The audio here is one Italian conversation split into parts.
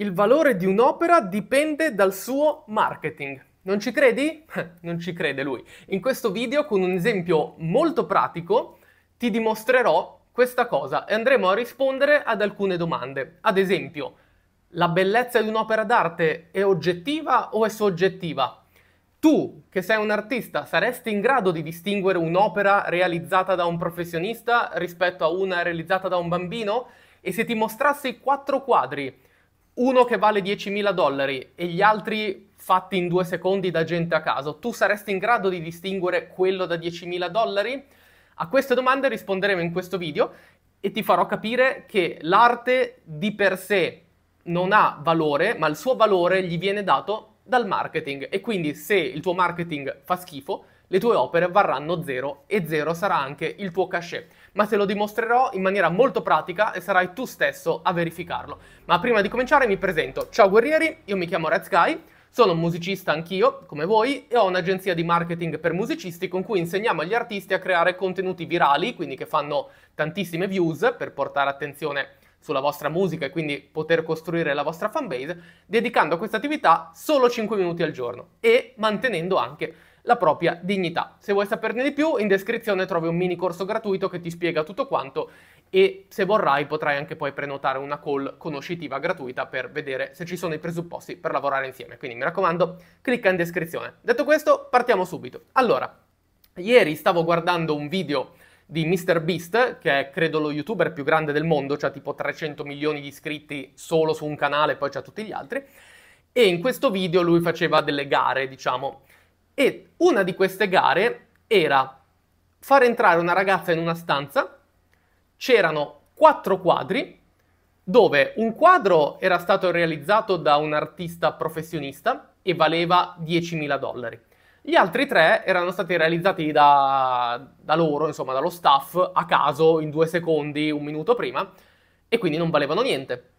Il valore di un'opera dipende dal suo marketing. Non ci credi? Non ci crede lui. In questo video, con un esempio molto pratico, ti dimostrerò questa cosa e andremo a rispondere ad alcune domande. Ad esempio, la bellezza di un'opera d'arte è oggettiva o è soggettiva? Tu, che sei un artista, saresti in grado di distinguere un'opera realizzata da un professionista rispetto a una realizzata da un bambino? E se ti mostrassi quattro quadri uno che vale 10.000 dollari e gli altri fatti in due secondi da gente a caso, tu saresti in grado di distinguere quello da 10.000 dollari? A queste domande risponderemo in questo video e ti farò capire che l'arte di per sé non ha valore, ma il suo valore gli viene dato dal marketing e quindi se il tuo marketing fa schifo, le tue opere varranno 0 e 0 sarà anche il tuo cachet. Ma te lo dimostrerò in maniera molto pratica e sarai tu stesso a verificarlo. Ma prima di cominciare mi presento. Ciao guerrieri, io mi chiamo Red Sky. Sono musicista anch'io, come voi, e ho un'agenzia di marketing per musicisti con cui insegniamo agli artisti a creare contenuti virali, quindi che fanno tantissime views per portare attenzione sulla vostra musica e quindi poter costruire la vostra fanbase, dedicando a questa attività solo 5 minuti al giorno e mantenendo anche la propria dignità. Se vuoi saperne di più, in descrizione trovi un mini corso gratuito che ti spiega tutto quanto e se vorrai potrai anche poi prenotare una call conoscitiva gratuita per vedere se ci sono i presupposti per lavorare insieme. Quindi mi raccomando, clicca in descrizione. Detto questo, partiamo subito. Allora, ieri stavo guardando un video di MrBeast, che è credo lo youtuber più grande del mondo, ha cioè tipo 300 milioni di iscritti solo su un canale, poi c'ha tutti gli altri, e in questo video lui faceva delle gare, diciamo, e una di queste gare era far entrare una ragazza in una stanza, c'erano quattro quadri, dove un quadro era stato realizzato da un artista professionista e valeva 10.000 dollari. Gli altri tre erano stati realizzati da, da, loro, insomma dallo staff, a caso, in due secondi, un minuto prima, e quindi non valevano niente.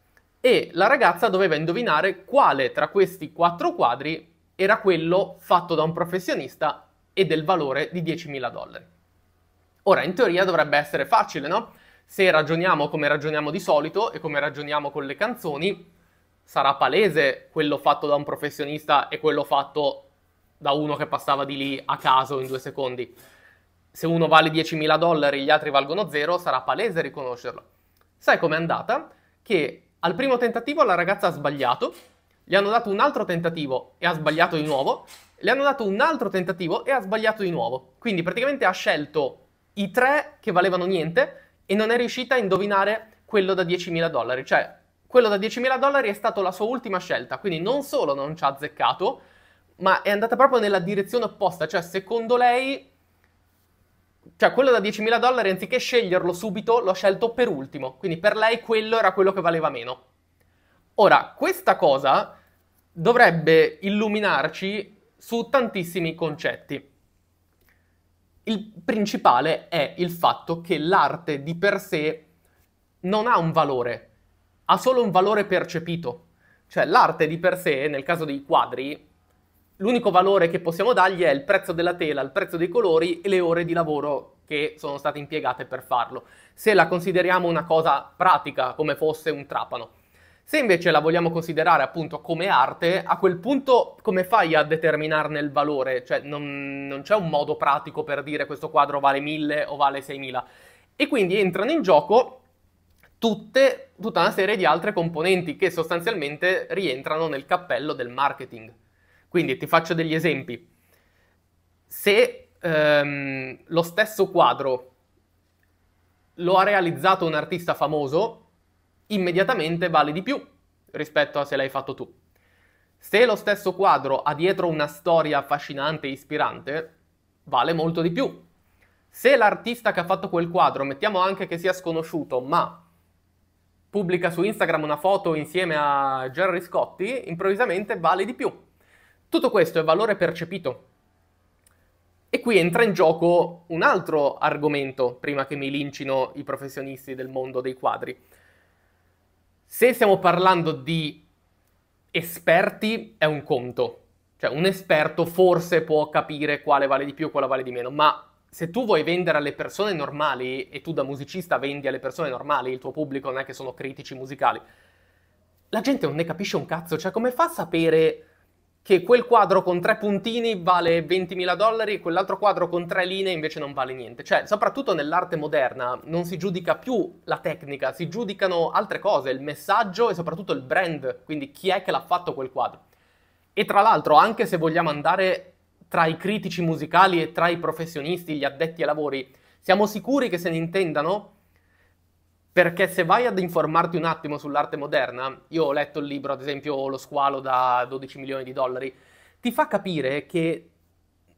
E la ragazza doveva indovinare quale tra questi quattro quadri era quello fatto da un professionista e del valore di 10.000 dollari. Ora, in teoria dovrebbe essere facile, no? Se ragioniamo come ragioniamo di solito e come ragioniamo con le canzoni, sarà palese quello fatto da un professionista e quello fatto da uno che passava di lì a caso in due secondi. Se uno vale 10.000 dollari e gli altri valgono zero, sarà palese riconoscerlo. Sai com'è andata? Che al primo tentativo la ragazza ha sbagliato gli hanno dato un altro tentativo e ha sbagliato di nuovo, le hanno dato un altro tentativo e ha sbagliato di nuovo. Quindi praticamente ha scelto i tre che valevano niente e non è riuscita a indovinare quello da 10.000 dollari. Cioè, quello da 10.000 dollari è stata la sua ultima scelta, quindi non solo non ci ha azzeccato, ma è andata proprio nella direzione opposta. Cioè, secondo lei, cioè quello da 10.000 dollari, anziché sceglierlo subito, l'ho scelto per ultimo. Quindi per lei quello era quello che valeva meno. Ora, questa cosa dovrebbe illuminarci su tantissimi concetti. Il principale è il fatto che l'arte di per sé non ha un valore, ha solo un valore percepito. Cioè l'arte di per sé, nel caso dei quadri, l'unico valore che possiamo dargli è il prezzo della tela, il prezzo dei colori e le ore di lavoro che sono state impiegate per farlo. Se la consideriamo una cosa pratica, come fosse un trapano. Se invece la vogliamo considerare appunto come arte, a quel punto come fai a determinarne il valore? Cioè non, non c'è un modo pratico per dire questo quadro vale 1000 o vale 6000. E quindi entrano in gioco tutte, tutta una serie di altre componenti che sostanzialmente rientrano nel cappello del marketing. Quindi ti faccio degli esempi. Se ehm, lo stesso quadro lo ha realizzato un artista famoso, immediatamente vale di più rispetto a se l'hai fatto tu. Se lo stesso quadro ha dietro una storia affascinante e ispirante, vale molto di più. Se l'artista che ha fatto quel quadro, mettiamo anche che sia sconosciuto, ma pubblica su Instagram una foto insieme a Jerry Scotti, improvvisamente vale di più. Tutto questo è valore percepito. E qui entra in gioco un altro argomento, prima che mi lincino i professionisti del mondo dei quadri se stiamo parlando di esperti, è un conto. Cioè, un esperto forse può capire quale vale di più e quale vale di meno, ma se tu vuoi vendere alle persone normali e tu da musicista vendi alle persone normali, il tuo pubblico non è che sono critici musicali, la gente non ne capisce un cazzo, cioè come fa a sapere che quel quadro con tre puntini vale 20.000 dollari e quell'altro quadro con tre linee invece non vale niente. Cioè, soprattutto nell'arte moderna non si giudica più la tecnica, si giudicano altre cose, il messaggio e soprattutto il brand, quindi chi è che l'ha fatto quel quadro. E tra l'altro, anche se vogliamo andare tra i critici musicali e tra i professionisti, gli addetti ai lavori, siamo sicuri che se ne intendano? Perché se vai ad informarti un attimo sull'arte moderna, io ho letto il libro, ad esempio, Lo squalo da 12 milioni di dollari, ti fa capire che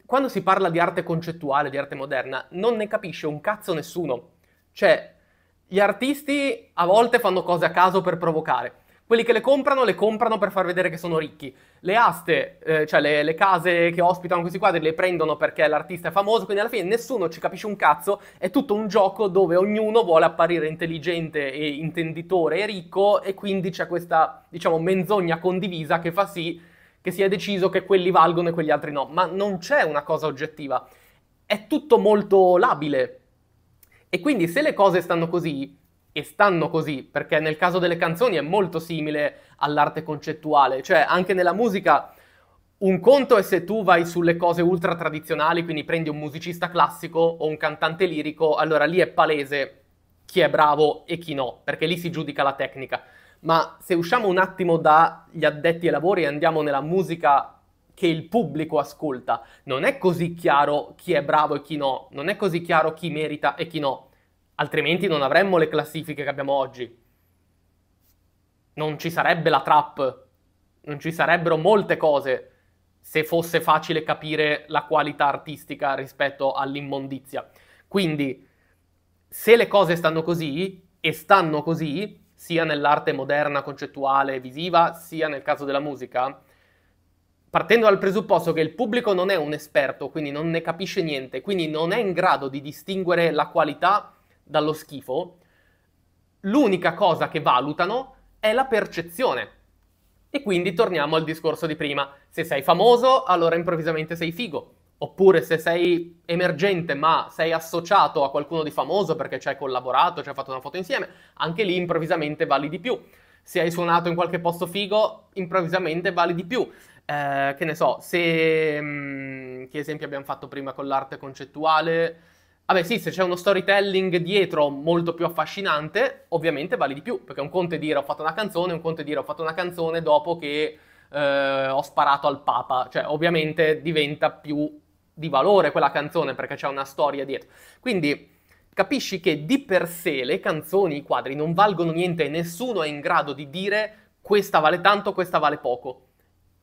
quando si parla di arte concettuale, di arte moderna, non ne capisce un cazzo nessuno. Cioè, gli artisti a volte fanno cose a caso per provocare, quelli che le comprano, le comprano per far vedere che sono ricchi. Le aste, eh, cioè le, le, case che ospitano questi quadri, le prendono perché l'artista è famoso, quindi alla fine nessuno ci capisce un cazzo. È tutto un gioco dove ognuno vuole apparire intelligente e intenditore e ricco, e quindi c'è questa, diciamo, menzogna condivisa che fa sì che si è deciso che quelli valgono e quegli altri no. Ma non c'è una cosa oggettiva. È tutto molto labile. E quindi se le cose stanno così, e stanno così, perché nel caso delle canzoni è molto simile all'arte concettuale, cioè anche nella musica un conto è se tu vai sulle cose ultra tradizionali, quindi prendi un musicista classico o un cantante lirico, allora lì è palese chi è bravo e chi no, perché lì si giudica la tecnica. Ma se usciamo un attimo dagli addetti ai lavori e andiamo nella musica che il pubblico ascolta, non è così chiaro chi è bravo e chi no, non è così chiaro chi merita e chi no altrimenti non avremmo le classifiche che abbiamo oggi. Non ci sarebbe la trap, non ci sarebbero molte cose se fosse facile capire la qualità artistica rispetto all'immondizia. Quindi, se le cose stanno così, e stanno così, sia nell'arte moderna, concettuale e visiva, sia nel caso della musica, partendo dal presupposto che il pubblico non è un esperto, quindi non ne capisce niente, quindi non è in grado di distinguere la qualità dallo schifo, l'unica cosa che valutano è la percezione. E quindi torniamo al discorso di prima. Se sei famoso, allora improvvisamente sei figo. Oppure se sei emergente ma sei associato a qualcuno di famoso perché ci hai collaborato, ci hai fatto una foto insieme, anche lì improvvisamente vali di più. Se hai suonato in qualche posto figo, improvvisamente vali di più. Eh, che ne so, se... Mh, mm, che esempio abbiamo fatto prima con l'arte concettuale? Vabbè sì, se c'è uno storytelling dietro molto più affascinante, ovviamente vale di più, perché un conto è dire ho fatto una canzone, un conto è dire ho fatto una canzone dopo che eh, ho sparato al Papa, cioè ovviamente diventa più di valore quella canzone perché c'è una storia dietro. Quindi capisci che di per sé le canzoni, i quadri non valgono niente e nessuno è in grado di dire questa vale tanto, questa vale poco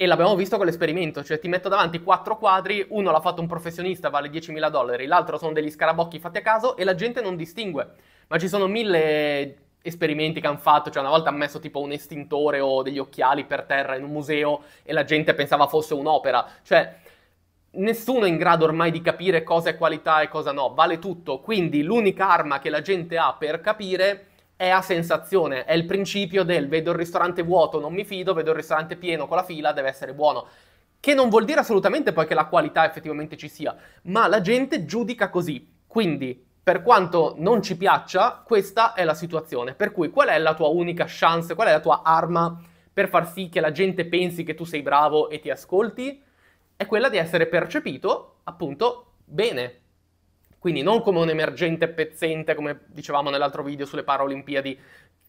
e l'abbiamo visto con l'esperimento, cioè ti metto davanti quattro quadri, uno l'ha fatto un professionista, vale 10.000 dollari, l'altro sono degli scarabocchi fatti a caso e la gente non distingue. Ma ci sono mille esperimenti che hanno fatto, cioè una volta hanno messo tipo un estintore o degli occhiali per terra in un museo e la gente pensava fosse un'opera. Cioè, nessuno è in grado ormai di capire cosa è qualità e cosa no, vale tutto. Quindi l'unica arma che la gente ha per capire è a sensazione, è il principio del vedo il ristorante vuoto, non mi fido, vedo il ristorante pieno con la fila, deve essere buono. Che non vuol dire assolutamente poi che la qualità effettivamente ci sia, ma la gente giudica così. Quindi, per quanto non ci piaccia, questa è la situazione. Per cui, qual è la tua unica chance, qual è la tua arma per far sì che la gente pensi che tu sei bravo e ti ascolti? È quella di essere percepito, appunto, bene, quindi non come un emergente pezzente, come dicevamo nell'altro video sulle Paralimpiadi,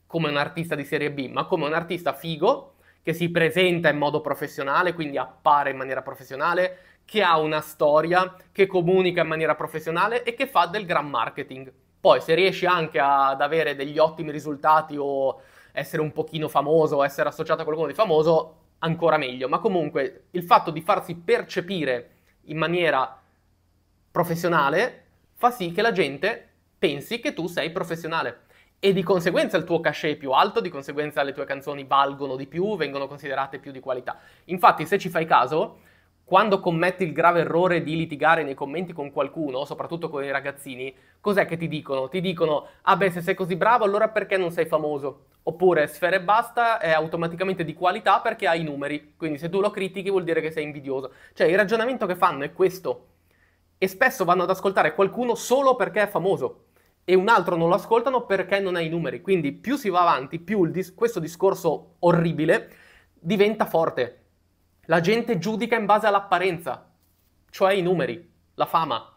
come un artista di serie B, ma come un artista figo che si presenta in modo professionale, quindi appare in maniera professionale, che ha una storia, che comunica in maniera professionale e che fa del gran marketing. Poi se riesci anche ad avere degli ottimi risultati o essere un pochino famoso, essere associato a qualcuno di famoso, ancora meglio. Ma comunque il fatto di farsi percepire in maniera professionale fa sì che la gente pensi che tu sei professionale e di conseguenza il tuo cachet è più alto, di conseguenza le tue canzoni valgono di più, vengono considerate più di qualità. Infatti, se ci fai caso, quando commetti il grave errore di litigare nei commenti con qualcuno, soprattutto con i ragazzini, cos'è che ti dicono? Ti dicono, ah beh, se sei così bravo, allora perché non sei famoso? Oppure sfere e basta è automaticamente di qualità perché hai i numeri, quindi se tu lo critichi vuol dire che sei invidioso. Cioè il ragionamento che fanno è questo, e spesso vanno ad ascoltare qualcuno solo perché è famoso e un altro non lo ascoltano perché non ha i numeri. Quindi più si va avanti, più dis- questo discorso orribile diventa forte. La gente giudica in base all'apparenza, cioè i numeri, la fama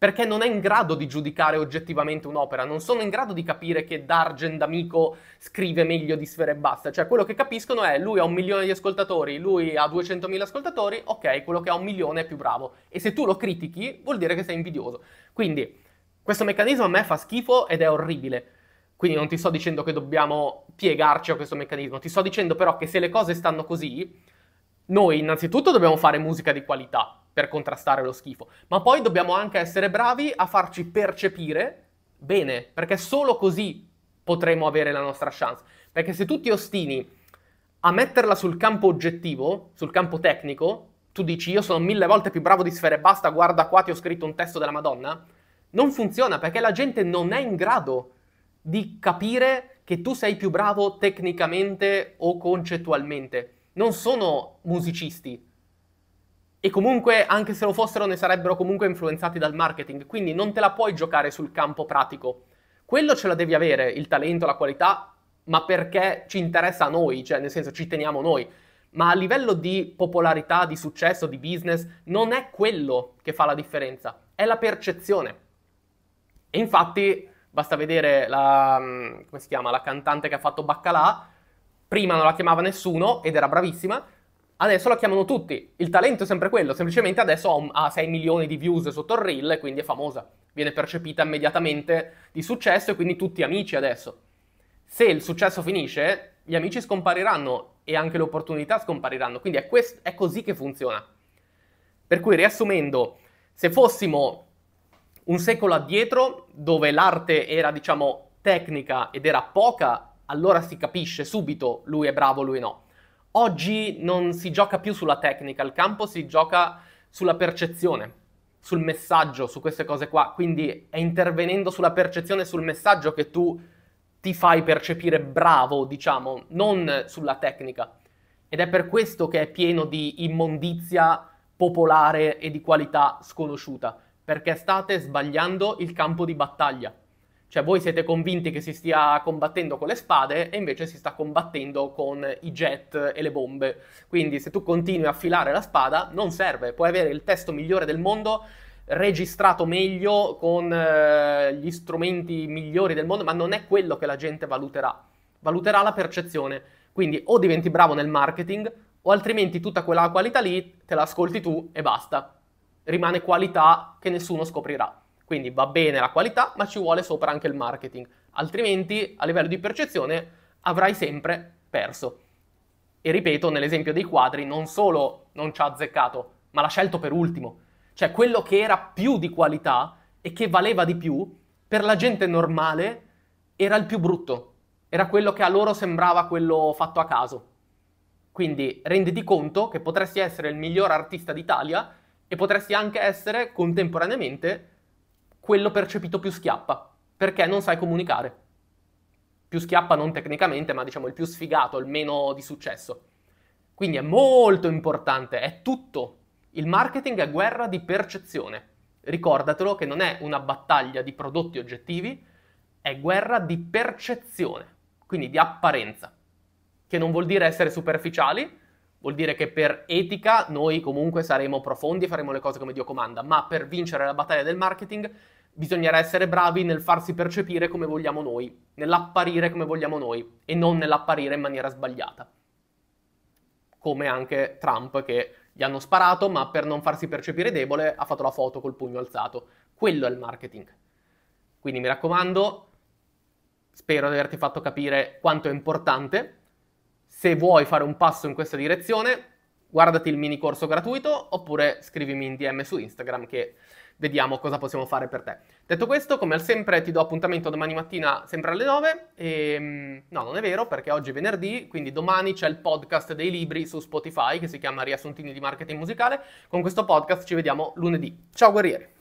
perché non è in grado di giudicare oggettivamente un'opera, non sono in grado di capire che Dargen d'amico scrive meglio di Sfera e Basta, cioè quello che capiscono è lui ha un milione di ascoltatori, lui ha 200.000 ascoltatori, ok, quello che ha un milione è più bravo e se tu lo critichi vuol dire che sei invidioso. Quindi questo meccanismo a me fa schifo ed è orribile. Quindi non ti sto dicendo che dobbiamo piegarci a questo meccanismo, ti sto dicendo però che se le cose stanno così, noi innanzitutto dobbiamo fare musica di qualità, per contrastare lo schifo, ma poi dobbiamo anche essere bravi a farci percepire bene, perché solo così potremo avere la nostra chance. Perché se tu ti ostini a metterla sul campo oggettivo, sul campo tecnico, tu dici io sono mille volte più bravo di sfere, e Basta, guarda qua ti ho scritto un testo della Madonna, non funziona perché la gente non è in grado di capire che tu sei più bravo tecnicamente o concettualmente. Non sono musicisti, e comunque, anche se lo fossero, ne sarebbero comunque influenzati dal marketing, quindi non te la puoi giocare sul campo pratico. Quello ce la devi avere, il talento, la qualità, ma perché ci interessa a noi, cioè nel senso ci teniamo noi. Ma a livello di popolarità, di successo, di business, non è quello che fa la differenza, è la percezione. E infatti basta vedere la, mm, come si chiama, la cantante che ha fatto Baccalà, prima non la chiamava nessuno ed era bravissima, Adesso la chiamano tutti. Il talento è sempre quello, semplicemente adesso ha 6 milioni di views sotto il reel e quindi è famosa. Viene percepita immediatamente di successo e quindi tutti amici adesso. Se il successo finisce, gli amici scompariranno e anche le opportunità scompariranno. Quindi è, quest- è così che funziona. Per cui, riassumendo, se fossimo un secolo addietro, dove l'arte era, diciamo, tecnica ed era poca, allora si capisce subito lui è bravo, lui no. Oggi non si gioca più sulla tecnica, il campo si gioca sulla percezione, sul messaggio, su queste cose qua. Quindi è intervenendo sulla percezione, sul messaggio che tu ti fai percepire bravo, diciamo, non sulla tecnica. Ed è per questo che è pieno di immondizia popolare e di qualità sconosciuta, perché state sbagliando il campo di battaglia. Cioè voi siete convinti che si stia combattendo con le spade e invece si sta combattendo con i jet e le bombe. Quindi se tu continui a filare la spada non serve, puoi avere il testo migliore del mondo registrato meglio con eh, gli strumenti migliori del mondo, ma non è quello che la gente valuterà. Valuterà la percezione. Quindi o diventi bravo nel marketing o altrimenti tutta quella qualità lì te la ascolti tu e basta. Rimane qualità che nessuno scoprirà. Quindi va bene la qualità, ma ci vuole sopra anche il marketing, altrimenti a livello di percezione avrai sempre perso. E ripeto, nell'esempio dei quadri, non solo non ci ha azzeccato, ma l'ha scelto per ultimo. Cioè quello che era più di qualità e che valeva di più, per la gente normale era il più brutto, era quello che a loro sembrava quello fatto a caso. Quindi renditi conto che potresti essere il miglior artista d'Italia e potresti anche essere contemporaneamente quello percepito più schiappa, perché non sai comunicare. Più schiappa non tecnicamente, ma diciamo il più sfigato, il meno di successo. Quindi è molto importante, è tutto. Il marketing è guerra di percezione. Ricordatelo che non è una battaglia di prodotti oggettivi, è guerra di percezione, quindi di apparenza, che non vuol dire essere superficiali, Vuol dire che per etica noi comunque saremo profondi e faremo le cose come Dio comanda, ma per vincere la battaglia del marketing bisognerà essere bravi nel farsi percepire come vogliamo noi, nell'apparire come vogliamo noi e non nell'apparire in maniera sbagliata. Come anche Trump che gli hanno sparato, ma per non farsi percepire debole ha fatto la foto col pugno alzato. Quello è il marketing. Quindi mi raccomando, spero di averti fatto capire quanto è importante se vuoi fare un passo in questa direzione, guardati il mini corso gratuito oppure scrivimi in DM su Instagram che vediamo cosa possiamo fare per te. Detto questo, come al sempre, ti do appuntamento domani mattina sempre alle 9. E, ehm, no, non è vero perché oggi è venerdì, quindi domani c'è il podcast dei libri su Spotify che si chiama Riassuntini di marketing musicale. Con questo podcast ci vediamo lunedì. Ciao guerrieri!